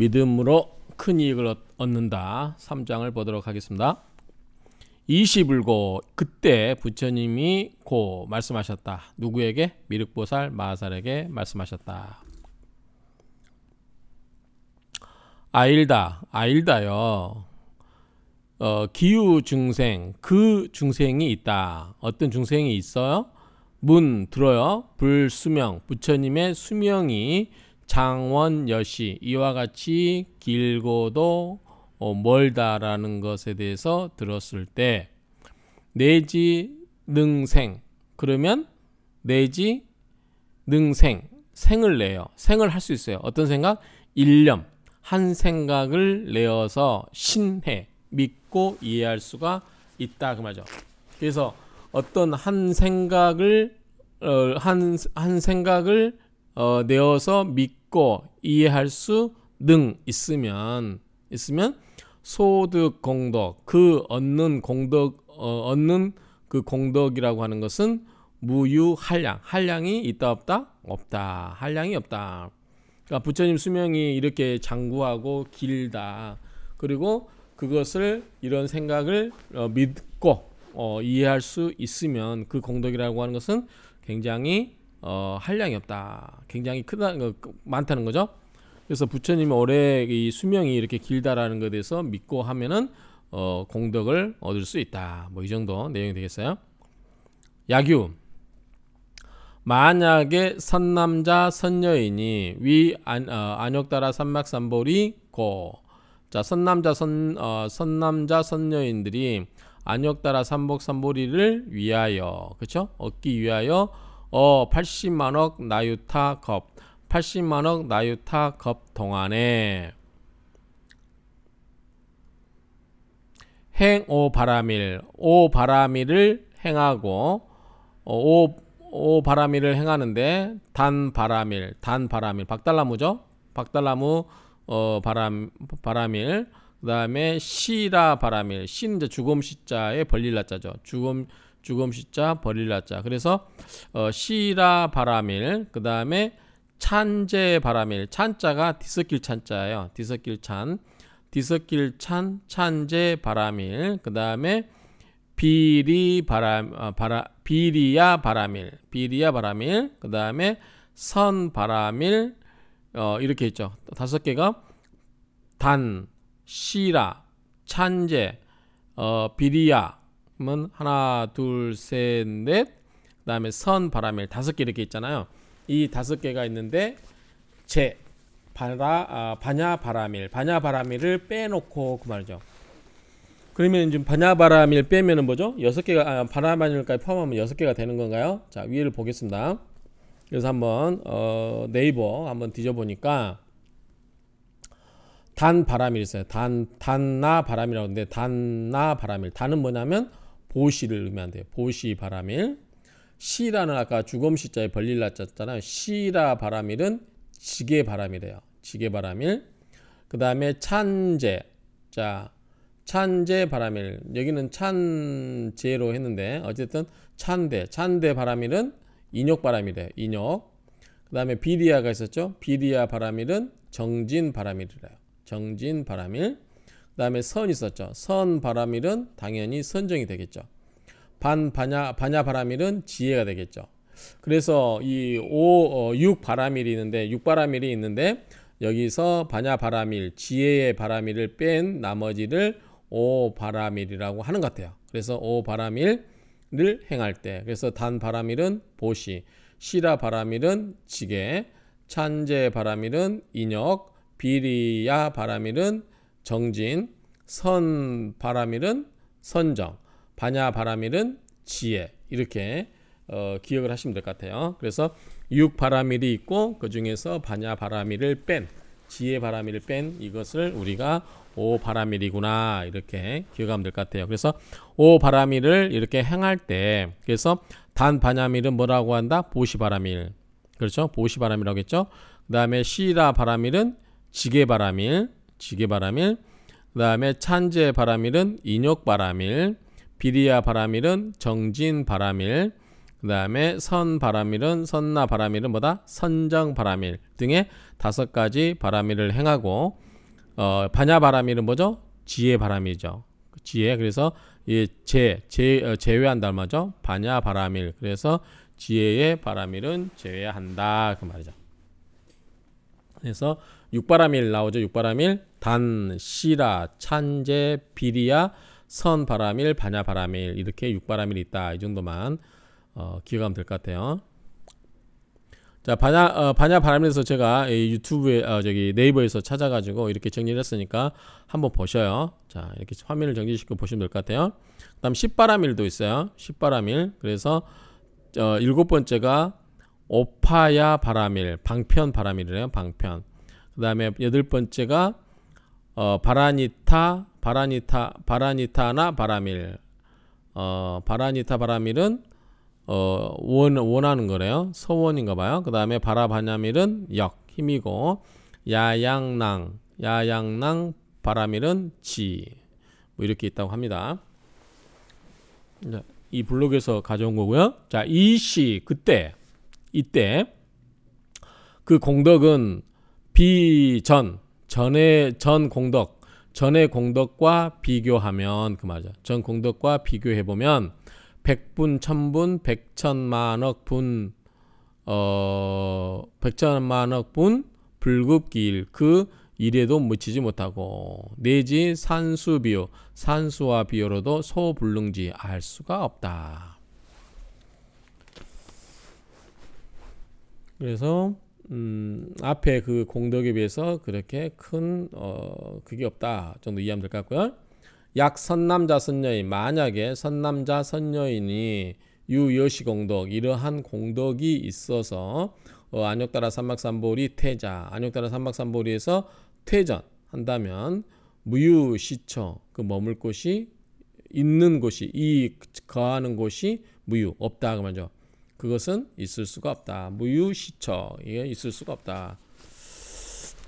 믿음으로 큰 이익을 얻는다. 3장을 보도록 하겠습니다. 20을고 그때 부처님이 고 말씀하셨다. 누구에게? 미륵보살 마하살에게 말씀하셨다. 아일다, 아일다요. 어, 기우 중생, 그 중생이 있다. 어떤 중생이 있어요? 문 들어요. 불수명, 부처님의 수명이 장원여시 이와 같이 길고도 어, 멀다라는 것에 대해서 들었을 때 내지 능생 그러면 내지 능생 생을 내요. 생을 할 수 있어요. 어떤 생각? 일념 한 생각을 내어서 신해 믿고 이해할 수가 있다 그 말이죠. 그래서 어떤 한 생각을 어, 한, 한 생각을 어, 내어서 믿고 읽고 이해할 수능 있으면 있으면 소득 공덕 그 얻는 공덕 어, 얻는 그 공덕이라고 하는 것은 무유한량 한량이 있다 없다 없다 한량이 없다 그러니까 부처님 수명이 이렇게 장구하고 길다 그리고 그것을 이런 생각을 어, 믿고 어, 이해할 수 있으면 그 공덕이라고 하는 것은 굉장히 어, 한량이 없다. 굉장히 크다, 그, 그, 많다는 거죠. 그래서 부처님 올해 이 수명이 이렇게 길다라는 것에 대해서 믿고 하면은 어, 공덕을 얻을 수 있다. 뭐 이 정도 내용이 되겠어요. 야규. 만약에 선남자 선녀이니 위 안, 어, 안욕따라 산막삼보리 고. 자 선남자 선 어, 선남자 선녀인들이 안욕따라 산복삼보리를 위하여 그렇죠 얻기 위하여 어 80만억 나유타 컵 80만억 나유타 컵 동안에 행 오 바라밀 오 바라밀을 행하고 어, 오, 오 바라밀을 행하는데 단 바라밀 단 바라밀 박달나무죠 박달나무 어 바람 바라밀 그 다음에 시라 바라밀 신는이 죽음 시자에 벌릴라 자죠 죽음 죽음 시자 버릴라자 그래서 어, 시라 바라밀 그 다음에 찬제 바라밀 찬자가 뒤섞일 찬자예요 뒤섞일 찬 뒤섞일 찬 찬제 바라밀 그 다음에 비리 바람 어, 바라 비리야 바라밀 비리야 바라밀 그 다음에 선 바라밀 어, 이렇게 있죠 다섯 개가 단 시라 찬제 어, 비리야 그러면 하나, 둘, 셋, 넷, 그 다음에 선, 바람일 다섯 개 이렇게 있잖아요. 이 다섯 개가 있는데 제, 바라, 아, 반야, 바람일, 반야, 바람일을 빼놓고 그 말이죠. 그러면 지금 반야, 바람일 빼면은 뭐죠? 여섯 개가 아, 바람, 바람일까지 포함하면 여섯 개가 되는 건가요? 자 위를 보겠습니다. 그래서 한번 어, 네이버 한번 뒤져보니까 단 바람이 있어요. 단 단나 바람이라고 하는데 단나 바람일. 단은 뭐냐면 보시를 의미한 돼요. 보시 바람일. 시라는 아까 주검시자에 벌릴 났잖아요. 시라 바람일은 지게 바람이래요. 지게 바람일. 그 다음에 찬재. 자, 찬재 바람일. 여기는 찬재로 했는데 어쨌든 찬대. 찬대 바람일은 인욕 바람이래요. 인욕. 그 다음에 비리아가 있었죠. 비리아 바람일은 정진 바람일이래요. 정진 바람일. 다음에 선 있었죠. 선 바람일은 당연히 선정이 되겠죠. 반 반야 반야 바람일은 지혜가 되겠죠. 그래서 이5 어, 바람일이 있는데 6 바람일이 있는데 여기서 반야 바람일 지혜의 바람일을 뺀 나머지를 5 바람일이라고 하는 것 같아요. 그래서 5 바람일을 행할 때 그래서 단 바람일은 보시 시라 바람일은 지게 찬제 바람일은 인역 비리야 바람일은 정진, 선바라밀은 선정, 반야바라밀은 지혜 이렇게 어, 기억을 하시면 될 것 같아요. 그래서 육바라밀이 있고 그 중에서 반야바라밀을 뺀 지혜바라밀을 뺀 이것을 우리가 오바라밀이구나 이렇게 기억하면 될 것 같아요. 그래서 오바라밀을 이렇게 행할 때 그래서 단반야밀은 뭐라고 한다? 보시바라밀 그렇죠? 보시바라밀이라고 했죠? 그 다음에 시라바라밀은 지게바라밀 지게바람일 그 다음에 찬재 바람일은 인욕바람일 비리야 바람일은 정진 바람일 그 다음에 선 바람일은 선나 바람일은 뭐다? 선정 바람일 등의 다섯 가지 바람일을 행하고 어, 반야 바람일은 뭐죠? 지혜 바람이죠. 지혜 그래서 이 제 제, 제외한다 말이죠. 반야 바람일 그래서 지혜의 바람일은 제외한다 그 말이죠. 그래서 육바람일 나오죠. 육바람일 단, 시라, 찬제, 비리야, 선 바람일, 반야 바람일 이렇게 6바람일 이 있다. 이 정도만 어, 기억하면 될 것 같아요. 자, 반야 어, 반야 바람일에서 제가 유튜브에 어, 저기 네이버에서 찾아가지고 이렇게 정리를 했으니까 한번 보셔요. 자, 이렇게 화면을 정지시고 보시면 될 것 같아요. 그다음 10바람일도 있어요. 10바람일. 그래서 어, 일곱 번째가 오파야 바람일, 방편 바람일이래요. 방편. 그다음에 여덟 번째가 어, 바라니타, 바라니타, 바라니타나 바라밀. 어, 바라니타 바라밀은 어, 원, 원하는 거래요. 서원인가 봐요. 그 다음에 바라바냐밀은 역, 힘이고 야양낭, 야양낭 바라밀은 지. 뭐 이렇게 있다고 합니다. 이 블록에서 가져온 거고요. 자, 이 시 그때 이때 그 공덕은 비전 전의 전 공덕 전의 공덕과 비교하면 그 맞아 전 공덕과 비교해 보면 백분 천분 백천만억 분 어, 백천만억 분불급길그이래도 묻히지 못하고 내지 산수비오 산수와 비오로도 소불능지 알 수가 없다. 그래서 음, 앞에 그 공덕에 비해서 그렇게 큰 어, 그게 없다 정도 이해하면 될 것 같고요. 약 선남자 선녀인 만약에 선남자 선녀인이 유여시 공덕 이러한 공덕이 있어서 어, 안욕따라 삼박삼보리 태자 안욕따라 삼박삼보리에서 퇴전 한다면 무유시처 그 머물 곳이 있는 곳이 이 거하는 곳이 무유 없다 그 말이죠. 그것은 있을 수가 없다. 무유시처 이게 예, 있을 수가 없다.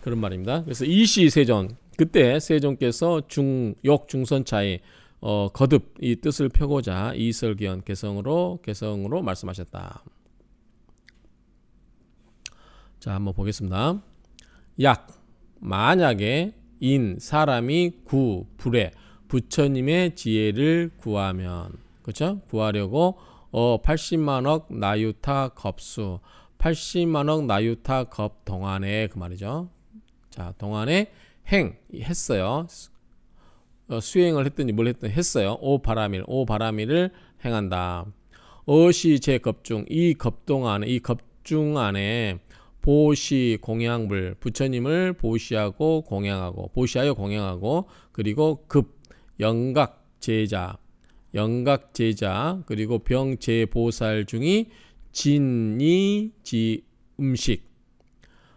그런 말입니다. 그래서 이시 세존 그때 세존께서 중역 중선 차이 어, 거듭 이 뜻을 펴고자 이설기현 개성으로 개성으로 말씀하셨다. 자 한번 보겠습니다. 약 만약에 인 사람이 구 불에 부처님의 지혜를 구하면 그렇죠? 구하려고 어, 80만억 나유타 겁수 80만억 나유타 겁 동안에 그 말이죠. 자, 동안에 행 했어요. 어, 수행을 했더니뭘했더니 했어요. 오바람일오바람일을 행한다. 어시 제겁중 이 겁동 안에 이 겁중 안에 보시 공양불 부처님을 보시하고 공양하고 보시하여 공양하고 그리고 급 영각 제자 영각제자 그리고 병제보살 중이 진이 지 음식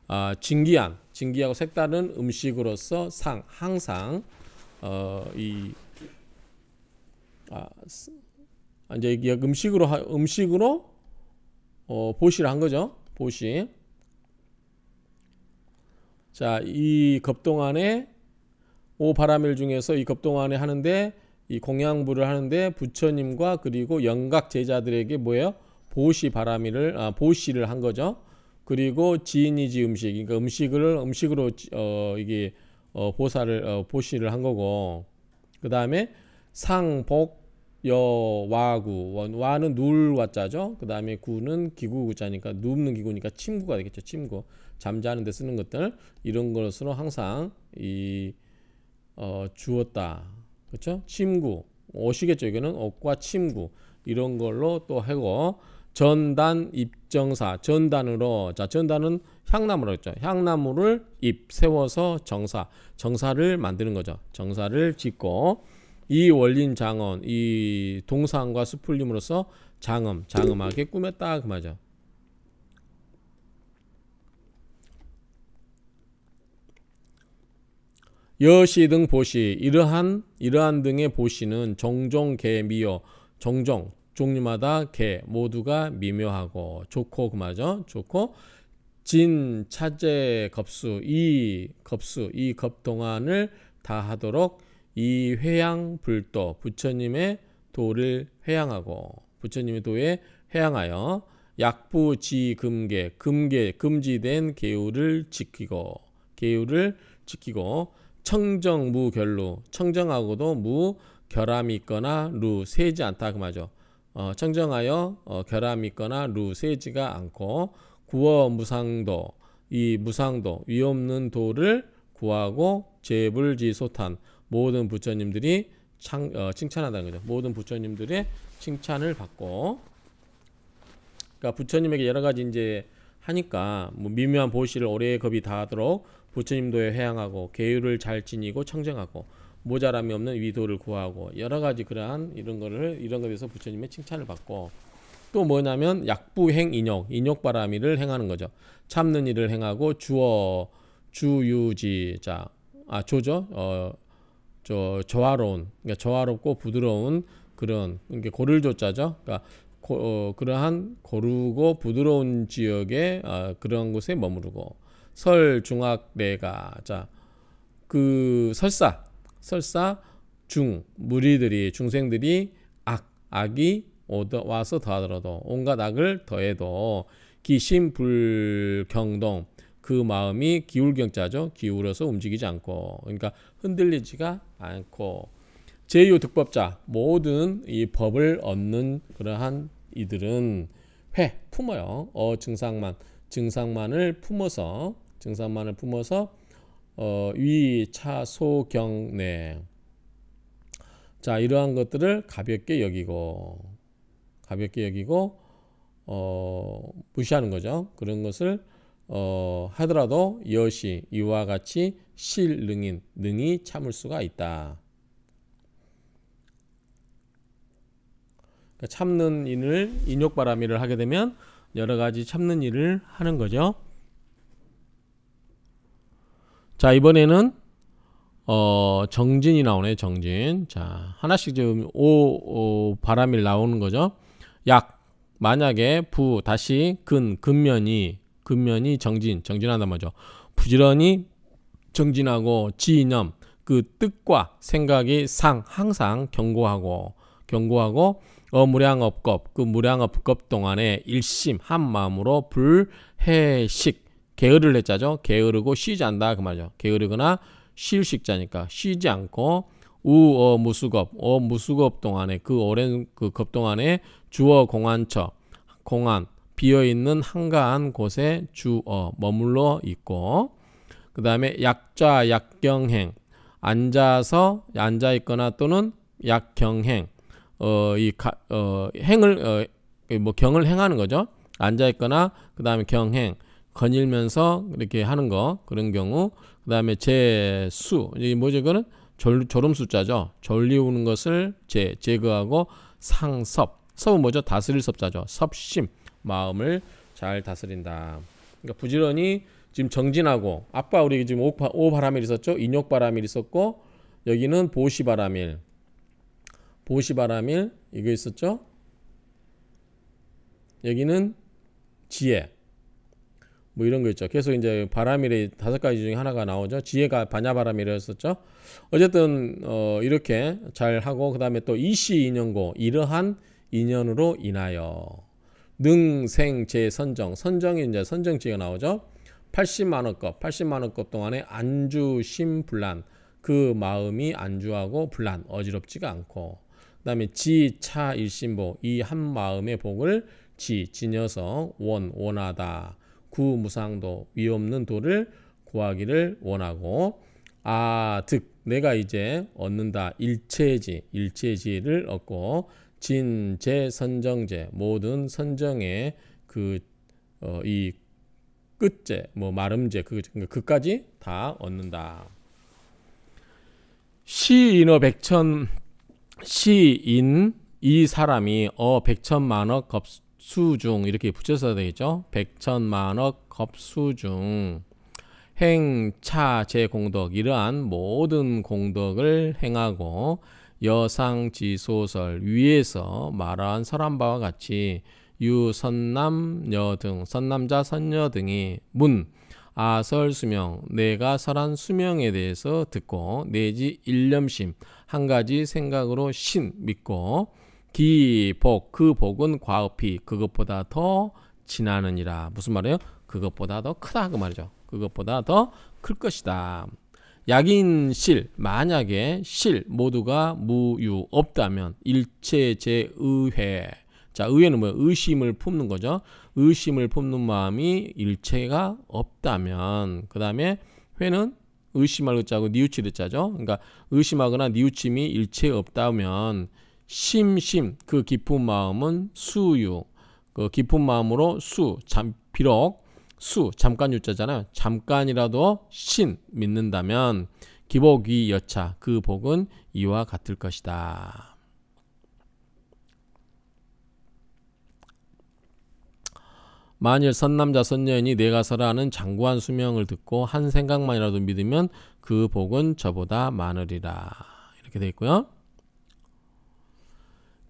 아, 진기한 진기하고 색다른 음식으로서 상 항상 어, 이 아, 이제 음식으로 하, 음식으로 어, 보시를 한 거죠 보시 자이 겁동안에 오바람일 중에서 이 겁동안에 하는데 이 공양부를 하는데 부처님과 그리고 영각 제자들에게 뭐예요? 보시 바람이를 아, 보시를 한 거죠. 그리고 지인이지 음식, 그러니까 음식을 음식으로 어, 이게 어, 보사를 어, 보시를 한 거고, 그 다음에 상복 여와구 와는 눌와자죠. 그 다음에 구는 기구구자니까 눕는 기구니까 침구가 되겠죠. 침구 잠자는 데 쓰는 것들 이런 것으로 항상 이 어, 주었다 그렇죠? 침구 오시겠죠. 이기는 옷과 침구 이런 걸로 또 하고 전단 입정사 전단으로 자 전단은 향나무로 했죠. 향나무를 입 세워서 정사 정사를 만드는 거죠. 정사를 짓고 이 원린 장언 이 동상과 수풀림으로써 장엄 장엄하게 꾸몄다 그 말이죠. 여시 등 보시 이러한 이러한 등의 보시는 종종 개미요 종종 종류마다 개 모두가 미묘하고 좋고 그마저 좋고 진 차제 겁수 이 겁수 이 겁 동안을 다 하도록 이 회양 불도 부처님의 도를 회양하고 부처님의 도에 회양하여 약부 지금계 금계 금지된 계율을 지키고 계율을 지키고 청정 무결로 청정하고도 무 결함이 있거나 루 세지 않다 그 말이죠. 어, 청정하여 어, 결함이 있거나 루 세지가 않고 구어 무상도 이 무상도 위없는 도를 구하고 재불지소탄 모든 부처님들이 창, 어, 칭찬하다는 거죠. 모든 부처님들의 칭찬을 받고 그러니까 부처님에게 여러 가지 이제 하니까 뭐 미묘한 보시를 오래 겁이 다하도록 부처님도에 해양하고 계율을 잘 지니고 청정하고 모자람이 없는 위도를 구하고 여러 가지 그러한 이런 거를 이런 것에 대해서 부처님의 칭찬을 받고 또 뭐냐면 약부행 인욕 인욕바람이를 행하는 거죠. 참는 일을 행하고 주어 주유지자 아 조죠 어저 조화로운 그러니까 조화롭고 부드러운 그런 그러니까 고를 조자죠. 그러니까 고, 어, 그러한 고르고 부드러운 지역에 어, 그런 곳에 머무르고 설중학내가 자 그 설사 설사 중 무리들이 중생들이 악 악이 오더 와서 더하더라도 온갖 악을 더해도 기심불경동 그 마음이 기울경자죠 기울어서 움직이지 않고 그러니까 흔들리지가 않고 제유 득법자 모든 이 법을 얻는 그러한 이들은 회 품어요 어 증상만 증상만을 품어서 증산만을 품어서 어, 위, 차, 소, 경, 내. 자, 이러한 것들을 가볍게 여기고, 가볍게 여기고, 어, 무시하는 거죠. 그런 것을 어, 하더라도 여시, 이와 같이 실능인, 능이 참을 수가 있다. 그러니까 참는 인을 인욕바람이를 하게 되면 여러 가지 참는 일을 하는 거죠. 자 이번에는 어, 정진이 나오네 정진 자 하나씩 지금 오, 오 바람이 나오는 거죠 약 만약에 부 다시 근 근면이 근면이 정진 정진하단 말이죠 부지런히 정진하고 지념 그 뜻과 생각이 상 항상 경고하고 경고하고 어무량업겁 그 무량업겁 동안에 일심 한 마음으로 불해식 게으를 했자죠. 게으르고 쉬지 않다 그 말이죠. 게으르거나 쉴식자니까 쉬지 않고 우어 무수겁 어 무수겁 동안에 그 오랜 그 겁 동안에 주어 공안처 공안 비어 있는 한가한 곳에 주어 머물러 있고 그 다음에 약자 약경행 앉아서 앉아 있거나 또는 약경행 어이 어, 행을 어, 뭐 경을 행하는 거죠. 앉아 있거나 그 다음에 경행 거닐면서 이렇게 하는 거 그런 경우 그 다음에 제수 이게 뭐죠 이거는 졸, 졸음 숫자죠 졸리우는 것을 제, 제거하고 상섭 섭은 뭐죠 다스릴 섭자죠 섭심 마음을 잘 다스린다 그러니까 부지런히 지금 정진하고 아빠 우리 지금 오바람일 있었죠 인욕바람일 있었고 여기는 보시바람일 보시바람일 이거 있었죠 여기는 지혜 뭐 이런 거 있죠. 계속 이제 바람이래 다섯 가지 중에 하나가 나오죠. 지혜가 반야바람이라였었죠. 어쨌든 어 이렇게 잘 하고 그다음에 또 이시 인연고 이러한 인연으로 인하여 능생 제선정 선정이 이제 선정지가 나오죠. 80만 원급 80만 원급 동안에 안주심 불란 그 마음이 안주하고 불란 어지럽지가 않고 그다음에 지차 일심보 이 한 마음의 복을 지 지녀서 원 원하다 구무상도 위없는 도를 구하기를 원하고 아득 내가 이제 얻는다 일체지 일체지를 얻고 진제 선정제 모든 선정의 그이 어, 끝제 뭐 마름제 그 그러니까 그까지 다 얻는다. 시인어 백천 시인 이 사람이 어 백천만억 수중 이렇게 붙여서 되겠죠. 백천만억 겁수중 행차제 공덕 이러한 모든 공덕을 행하고 여상지소설 위에서 말한 설한 바와 같이 유선남여 등 선남자 선녀 등이 문 아설 수명 내가 설한 수명에 대해서 듣고 내지 일념심 한 가지 생각으로 신 믿고 기복 그 복은 과업이 그것보다 더 지나느니라 무슨 말이에요? 그것보다 더 크다 그 말이죠. 그것보다 더 클 것이다. 약인 실 만약에 실 모두가 무유 없다면 일체 제의회 자 의회는 뭐 의심을 품는 거죠. 의심을 품는 마음이 일체가 없다면 그 다음에 회는 의심할 그 자고 니우치를 짜죠. 그러니까 의심하거나 니우침이 일체 없다면 심심 그 깊은 마음은 수유 그 깊은 마음으로 수 잠, 비록 수 잠깐 유자잖아요 잠깐이라도 신 믿는다면 기복이 여차 그 복은 이와 같을 것이다 만일 선남자 선녀인이 내가 설하는 장구한 수명을 듣고 한 생각만이라도 믿으면 그 복은 저보다 많으리라 이렇게 되어 있고요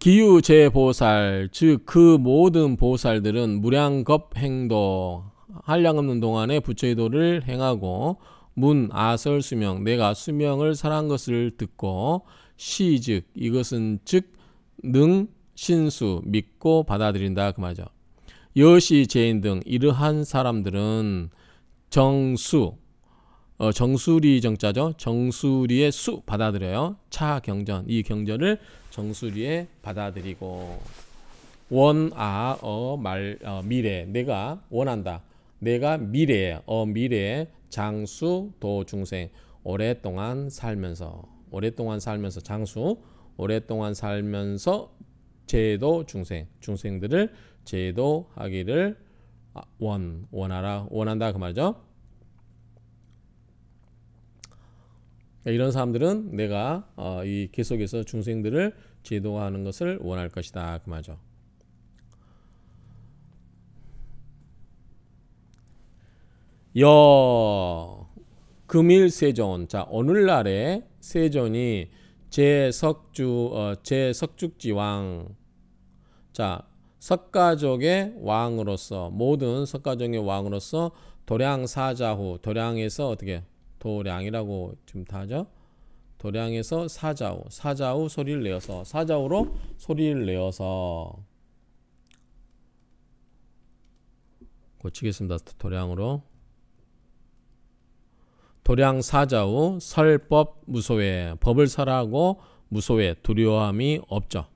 기유제보살 즉 그 모든 보살들은 무량겁행동 한량 없는 동안에 부처의 도를 행하고 문 아설 수명 내가 수명을 살한 것을 듣고 시즉 이것은 즉 능 신수 믿고 받아들인다 그 말이죠. 여시 제인 등 이러한 사람들은 정수 어, 정수리 정자죠. 정수리의 수 받아들여요. 차 경전 이 경전을 정수리에 받아들이고 원아 어 말 어, 미래 내가 원한다. 내가 미래어미래 장수 도 중생 오랫동안 살면서 오랫동안 살면서 장수 오랫동안 살면서 제도 중생 중생들을 제도하기를 아, 원 원하라 원한다 그 말이죠. 네, 이런 사람들은 내가 어, 이 계속해서 중생들을 제도화하는 것을 원할 것이다. 그말죠여 금일 세존 자 오늘날에 세존이 제석주 어, 제석죽지왕 자 석가족의 왕으로서 모든 석가족의 왕으로서 도량 사자후 도량에서 어떻게 도량이라고 지금 다 하죠. 도량에서 사자우, 사자우 소리를 내어서 사자우로 소리를 내어서 고치겠습니다. 도량으로 도량 사자우 설법 무소외 법을 설하고 무소외 두려움이 없죠.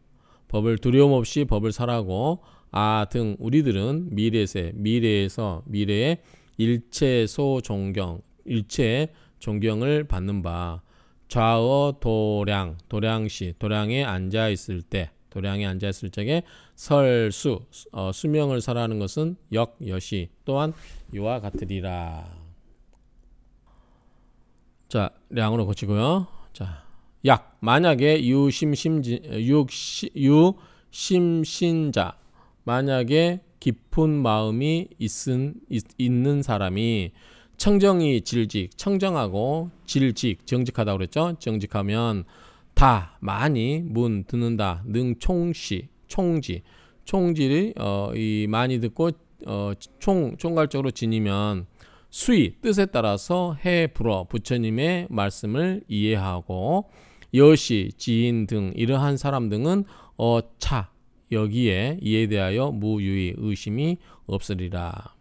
법을 두려움 없이 법을 설하고 아 등 우리들은 미래세 미래에서 미래의 일체소 존경 일체 존경을 받는 바 좌어 도량 도량시 도량에 앉아 있을 때 도량에 앉아 있을 적에 설수 어, 수명을 설하는 것은 역 여시 또한 이와 같으리라. 자 량으로 고치고요. 자약 만약에 유심심 유심신자 만약에 깊은 마음이 있은, 있, 있는 사람이 청정이 질직, 청정하고 질직, 정직하다 그랬죠? 정직하면 다 많이 문 듣는다. 능총시, 총지, 총지를 어, 이 많이 듣고 어, 총 총괄적으로 지니면 수위 뜻에 따라서 해 불어 부처님의 말씀을 이해하고 여시 지인 등 이러한 사람 등은 어차 여기에 이에 대하여 무유의 의심이 없으리라.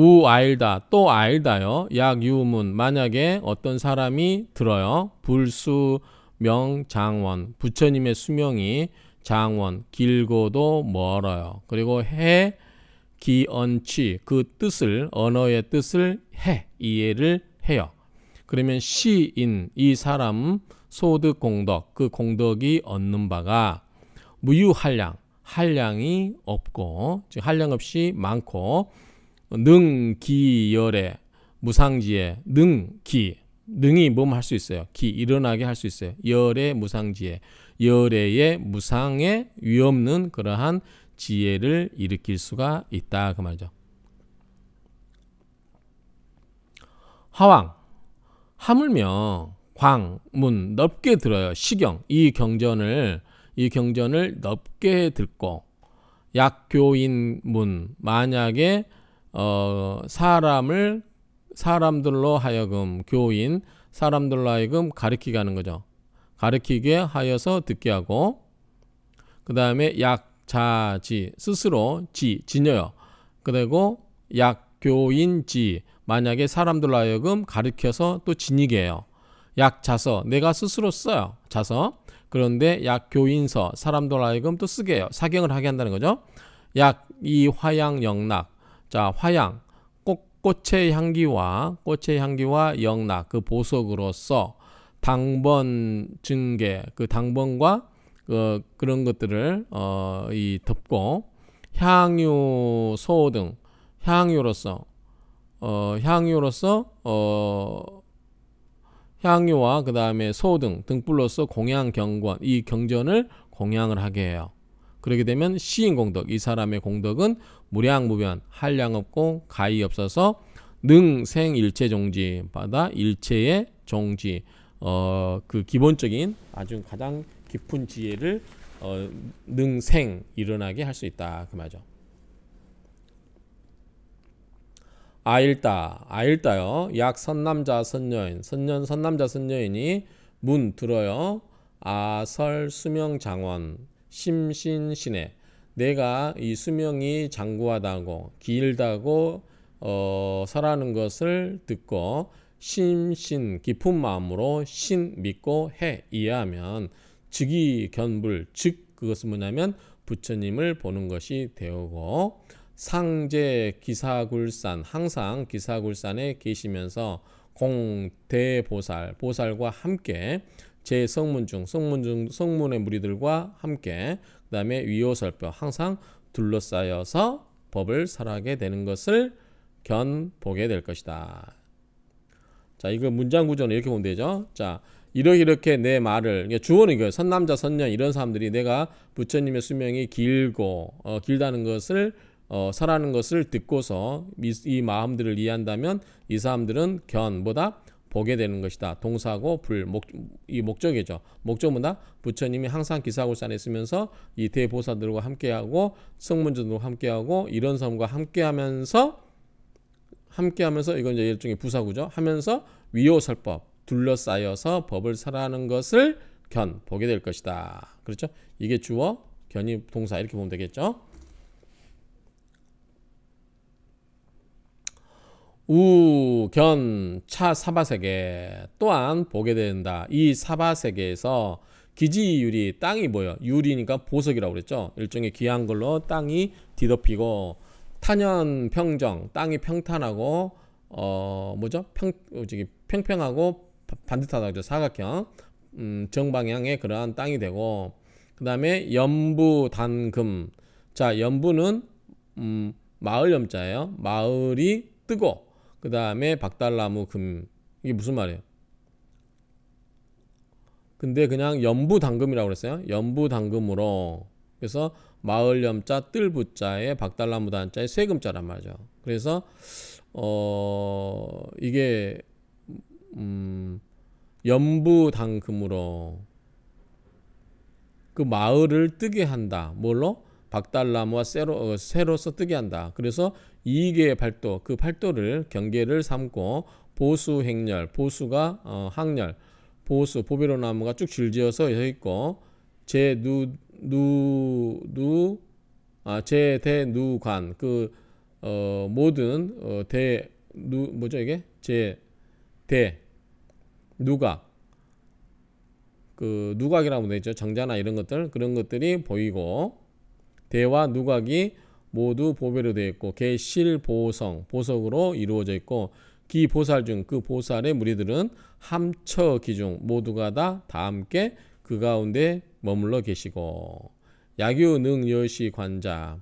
우알다 또 알다요. 약 유문 만약에 어떤 사람이 들어요. 불수 명 장원 부처님의 수명이 장원 길고도 멀어요. 그리고 해 기언치 그 뜻을 언어의 뜻을 해 이해를 해요. 그러면 시인 이 사람 소득 공덕 그 공덕이 얻는 바가 무유한량 한량이 없고 즉 한량 없이 많고 능기열에 무상지에 능기 능이 뭐뭐 할수 있어요. 기 일어나게 할 수 있어요. 열의 무상지혜, 열의 무상에 위없는 그러한 지혜를 일으킬 수가 있다 그 말이죠. 하왕 하물며 광문 넓게 들어요. 시경 이 경전을 이 경전을 넓게 듣고 약교인문 만약에 어, 사람을 사람들로 하여금 교인 사람들로 하여금 가르키게 하는 거죠. 가르키게 하여서 듣게 하고 그 다음에 약자지 스스로 지 지녀요. 그리고 약교인지 만약에 사람들로 하여금 가르켜서 또 지니게 해요. 약자서 내가 스스로 써요. 자서 그런데 약교인서 사람들로 하여금 또 쓰게 해요. 사경을 하게 한다는 거죠. 약이화양영락 자, 화양. 꽃의 향기와 꽃의 향기와 영락 그 보석으로서 당번 증계 그 당번과 그 그런 것들을 어 이 덮고 향유 소등 향유로서 어 향유로서 어 향유와 그 다음에 소등 등불로서 공양 경권 이 경전을 공양을 하게 해요. 그렇게 되면 시인 공덕 이 사람의 공덕은 무량무변 한량 없고 가히 없어서 능생 일체 종지 바다 일체의 종지어 그 기본적인 아주 가장 깊은 지혜를 어, 능생 일어나게 할 수 있다 그 말이죠. 아일다 아일다요 약 선남자 선녀인 선년 선남자 선녀인이 문 들어요 아설 수명 장원 심신신에 내가 이 수명이 장구하다고 길다고 어, 서라는 것을 듣고 심신 깊은 마음으로 신 믿고 해 이해하면 즉이 견불 즉 그것은 뭐냐면 부처님을 보는 것이 되고 상제 기사굴산 항상 기사굴산에 계시면서 공대보살 보살과 함께 제 성문중, 성문중, 성문의 무리들과 함께 그 다음에 위호설표 항상 둘러싸여서 법을 설하게 되는 것을 견보게 될 것이다. 자, 이거 문장 구조는 이렇게 보면 되죠. 자, 이렇게 이렇게 내 말을 주어는 이거 선남자 선녀 이런 사람들이 내가 부처님의 수명이 길고 어, 길다는 것을 어, 설하는 것을 듣고서 이, 이 마음들을 이해한다면 이 사람들은 견보다 보게 되는 것이다. 동사고 불, 목, 이 목적이죠. 목적보다 부처님이 항상 기사고산에 있으면서 이 대보사들과 함께하고 성문주들과 함께하고 이런 섬과 함께하면서 함께하면서 이건 이제 일종의 부사구죠. 하면서 위호설법 둘러싸여서 법을 살아하는 것을 견 보게 될 것이다. 그렇죠? 이게 주어 견이 동사 이렇게 보면 되겠죠. 우견차 사바세계 또한 보게 된다. 이 사바세계에서 기지유리 땅이 뭐예요? 유리니까 보석이라고 그랬죠. 일종의 귀한 걸로 땅이 뒤덮이고 탄연 평정 땅이 평탄하고 어 뭐죠? 평 어, 저기 평평하고 반듯하다죠. 사각형 음, 정방향의 그러한 땅이 되고 그 다음에 연부 단금 자 연부는 음, 마을 염자예요. 마을이 뜨고 그 다음에 박달나무 금 이게 무슨 말이에요? 근데 그냥 연부 당금이라고 그랬어요. 연부 당금으로 그래서 마을 염자 뜰부자에 박달나무 단자에 세금자란 말이죠. 그래서 어 이게 음 연부 당금으로 그 마을을 뜨게 한다. 뭘로? 박달나무와 새로, 어, 새로서 뜨게 한다. 그래서 이익의 팔도, 그 팔도를 경계를 삼고 보수 행렬, 보수가 어, 항렬, 보수 보배로 나무가 쭉 줄지어서 서 있고 제 누누누 아, 제 대누관 그 어, 모든 어, 대 누 뭐죠 이게 제 대 누각 그 누각이라고 되 있죠 정자나 이런 것들 그런 것들이 보이고 대와 누각이 모두 보배로 되어 있고 개실 보성 보석으로 이루어져 있고 기 보살 중 그 보살의 무리들은 함처 기중 모두가 다 다 함께 그 가운데 머물러 계시고 야규 능여시 관자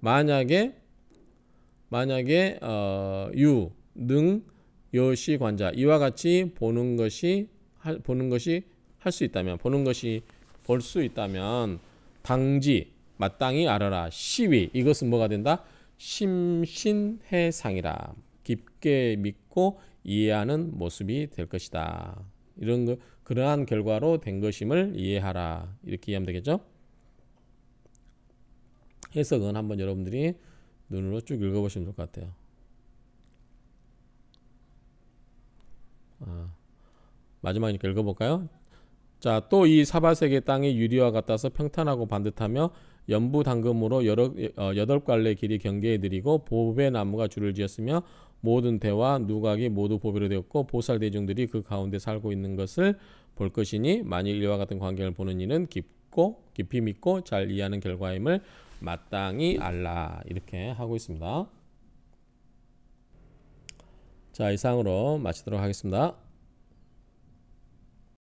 만약에 만약에 어, 유능 여시 관자 이와 같이 보는 것이 할, 보는 것이 할 수 있다면 보는 것이 볼 수 있다면 당지 마땅히 알아라. 시위 이것은 뭐가 된다? 심신해상이라. 깊게 믿고 이해하는 모습이 될 것이다. 이런 거, 그러한 결과로 된 것임을 이해하라. 이렇게 이해하면 되겠죠? 해석은 한번 여러분들이 눈으로 쭉 읽어보시면 좋을 것 같아요. 아, 마지막이니까 읽어볼까요? 자, 또 이 사바세계 땅이 유리와 같아서 평탄하고 반듯하며 연부 당금으로 여러 어, 여덟 갈래 길이 경계해 드리고 보배 나무가 줄을 지었으며 모든 대와 누각이 모두 보배로 되었고 보살 대중들이 그 가운데 살고 있는 것을 볼 것이니 만일 이와 같은 광경을 보는 이는 깊고 깊이 믿고 잘 이해하는 결과임을 마땅히 알라 이렇게 하고 있습니다. 자 이상으로 마치도록 하겠습니다.